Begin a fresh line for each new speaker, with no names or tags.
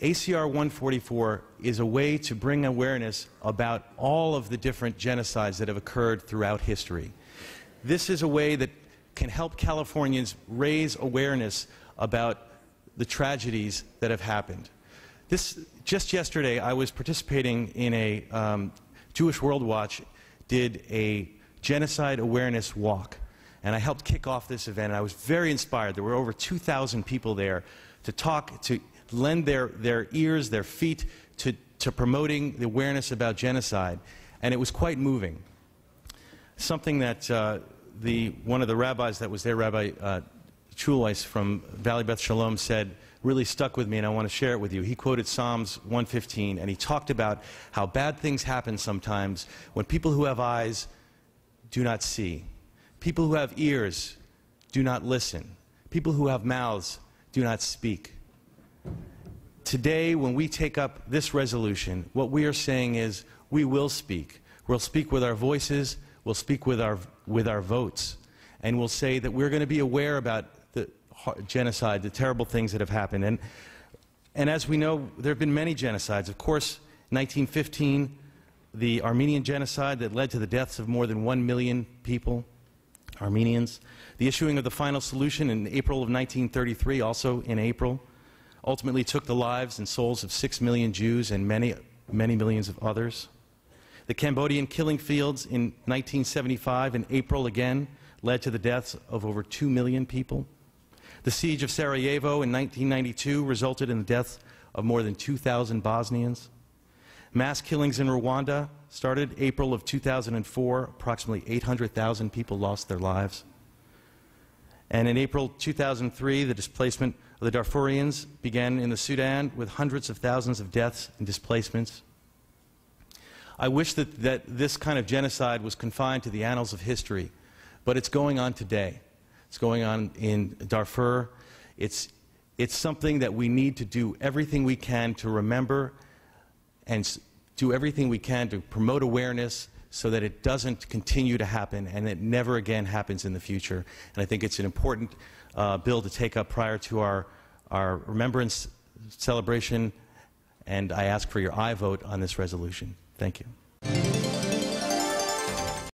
ACR 144 is a way to bring awareness about all of the different genocides that have occurred throughout history. This is a way that can help Californians raise awareness about the tragedies that have happened. This, just yesterday, I was participating in a um, Jewish World Watch did a genocide awareness walk, and I helped kick off this event. And I was very inspired. There were over 2,000 people there to talk to lend their, their ears, their feet to, to promoting the awareness about genocide. And it was quite moving. Something that uh, the, one of the rabbis that was there, Rabbi uh, from Valley Beth Shalom, said really stuck with me and I want to share it with you. He quoted Psalms 115 and he talked about how bad things happen sometimes when people who have eyes do not see, people who have ears do not listen, people who have mouths do not speak today, when we take up this resolution, what we are saying is we will speak. We'll speak with our voices, we'll speak with our, with our votes, and we'll say that we're going to be aware about the genocide, the terrible things that have happened. And, and as we know, there have been many genocides. Of course, 1915, the Armenian genocide that led to the deaths of more than one million people, Armenians. The issuing of the final solution in April of 1933, also in April ultimately took the lives and souls of six million Jews and many, many millions of others. The Cambodian killing fields in 1975 in April again led to the deaths of over 2 million people. The siege of Sarajevo in 1992 resulted in the deaths of more than 2,000 Bosnians. Mass killings in Rwanda started April of 2004. Approximately 800,000 people lost their lives. And in April 2003, the displacement of the Darfurians began in the Sudan with hundreds of thousands of deaths and displacements. I wish that, that this kind of genocide was confined to the annals of history, but it's going on today. It's going on in Darfur. It's, it's something that we need to do everything we can to remember and do everything we can to promote awareness so that it doesn't continue to happen and it never again happens in the future. And I think it's an important uh, bill to take up prior to our, our remembrance celebration. And I ask for your aye vote on this resolution. Thank you.